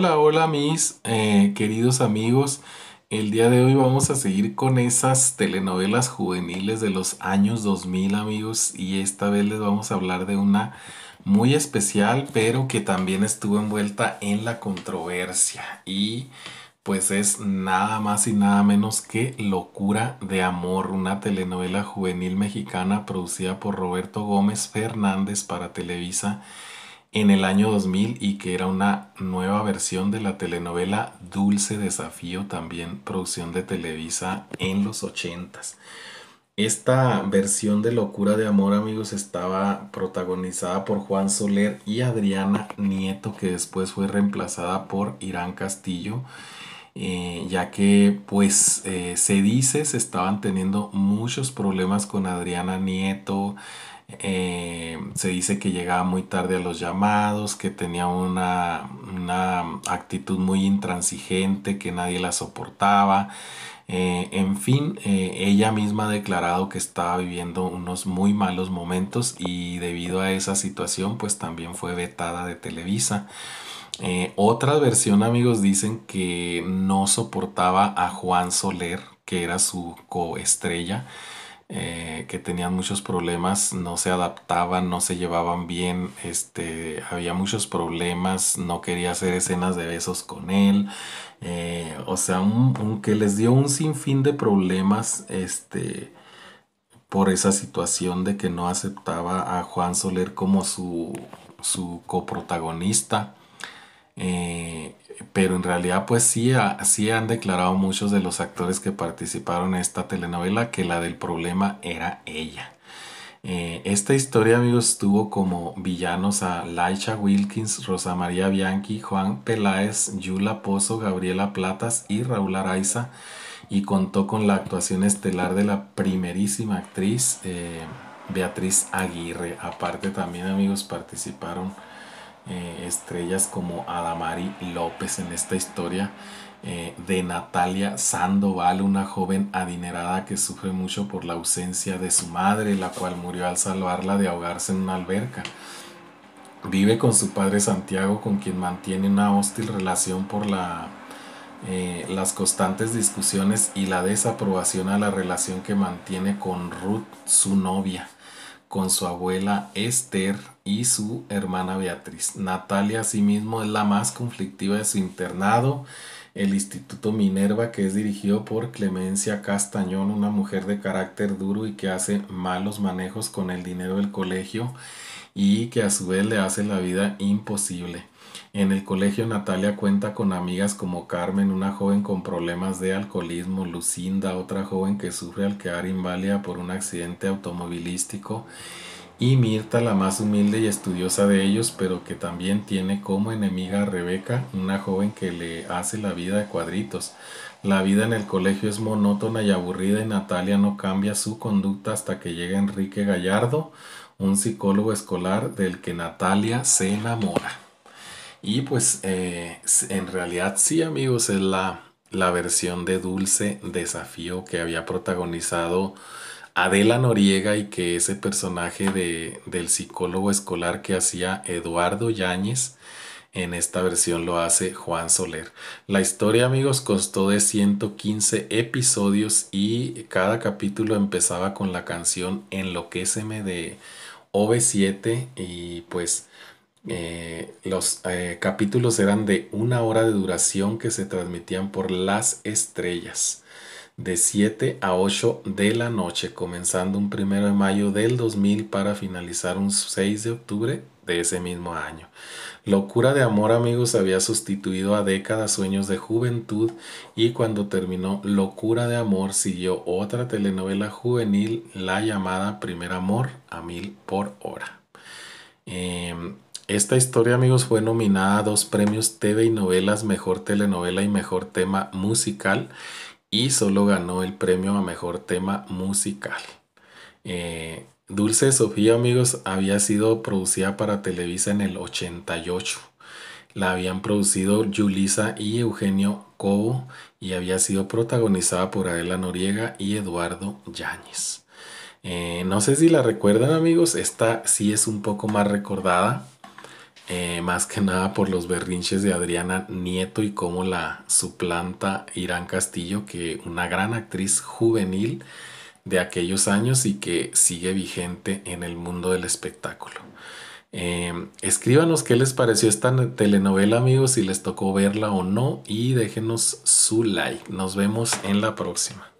Hola, hola mis eh, queridos amigos. El día de hoy vamos a seguir con esas telenovelas juveniles de los años 2000 amigos y esta vez les vamos a hablar de una muy especial pero que también estuvo envuelta en la controversia y pues es nada más y nada menos que Locura de Amor, una telenovela juvenil mexicana producida por Roberto Gómez Fernández para Televisa en el año 2000 y que era una nueva versión de la telenovela Dulce Desafío, también producción de Televisa en los 80s. Esta versión de Locura de Amor, amigos, estaba protagonizada por Juan Soler y Adriana Nieto, que después fue reemplazada por Irán Castillo. Eh, ya que pues eh, se dice se estaban teniendo muchos problemas con Adriana Nieto, eh, se dice que llegaba muy tarde a los llamados, que tenía una, actitud muy intransigente, que nadie la soportaba. Eh, en fin, eh, ella misma ha declarado que estaba viviendo unos muy malos momentos y debido a esa situación pues también fue vetada de Televisa. otra versión amigos dicen que no soportaba a Juan Soler, que era su coestrella. Eh, que tenían muchos problemas, no se adaptaban, no se llevaban bien, este, había muchos problemas, no quería hacer escenas de besos con él, eh, o sea, un, que les dio un sinfín de problemas, este, por esa situación de que no aceptaba a Juan Soler como su, su coprotagonista. Eh, pero en realidad pues ah, sí, han declarado muchos de los actores que participaron en esta telenovela que la del problema era ella. Eh, esta historia, amigos, tuvo como villanos a Laisha Wilkins, Rosa María Bianchi, Juan Peláez, Yula Pozo, Gabriela Platas y Raúl Araiza. Y contó con la actuación estelar de la primerísima actriz eh, Beatriz Aguirre. Aparte también, amigos, participaron eh, estrellas como Adamari López en esta historia eh, de Natalia Sandoval, una joven adinerada que sufre mucho por la ausencia de su madre, la cual murió al salvarla de ahogarse en una alberca. Vive con su padre Santiago, con quien mantiene una hostil relación por la eh, las constantes discusiones y la desaprobación a la relación que mantiene con Ruth, su novia con su abuela Esther y su hermana Beatriz. Natalia asimismo es la más conflictiva de su internado, el Instituto Minerva que es dirigido por Clemencia Castañón, una mujer de carácter duro y que hace malos manejos con el dinero del colegio y que a su vez le hace la vida imposible. En el colegio Natalia cuenta con amigas como Carmen, una joven con problemas de alcoholismo, Lucinda, otra joven que sufre al quedar inválida por un accidente automovilístico, y Mirta, la más humilde y estudiosa de ellos, pero que también tiene como enemiga a Rebeca, una joven que le hace la vida de cuadritos. La vida en el colegio es monótona y aburrida y Natalia no cambia su conducta hasta que llega Enrique Gallardo, un psicólogo escolar del que Natalia se enamora. Y pues eh, en realidad sí amigos es la, la versión de Dulce Desafío que había protagonizado Adela Noriega y que ese personaje de, del psicólogo escolar que hacía Eduardo Yáñez en esta versión lo hace Juan Soler. La historia, amigos, constó de 115 episodios y cada capítulo empezaba con la canción Enloquéceme de OV7 y pues eh, los eh, capítulos eran de una hora de duración que se transmitían por las estrellas de 7 a 8 de la noche, comenzando un 1 de mayo del 2000 para finalizar un 6 de octubre de ese mismo año. Locura de amor, amigos, había sustituido a décadas sueños de juventud y cuando terminó Locura de amor siguió otra telenovela juvenil, la llamada Primer Amor a Mil por Hora. Em, esta historia, amigos, fue nominada a dos premios TV y novelas, mejor telenovela y mejor tema musical y solo ganó el premio a mejor tema musical. Eh, Dulce Sofía, amigos, había sido producida para Televisa en el 88. La habían producido Julisa y Eugenio Cobo y había sido protagonizada por Adela Noriega y Eduardo Yáñez. Eh, no sé si la recuerdan amigos, esta sí es un poco más recordada. Eh, más que nada por los berrinches de Adriana Nieto y cómo la suplanta Irán Castillo, que una gran actriz juvenil de aquellos años y que sigue vigente en el mundo del espectáculo. Eh, escríbanos qué les pareció esta telenovela, amigos, si les tocó verla o no, y déjenos su like. Nos vemos en la próxima.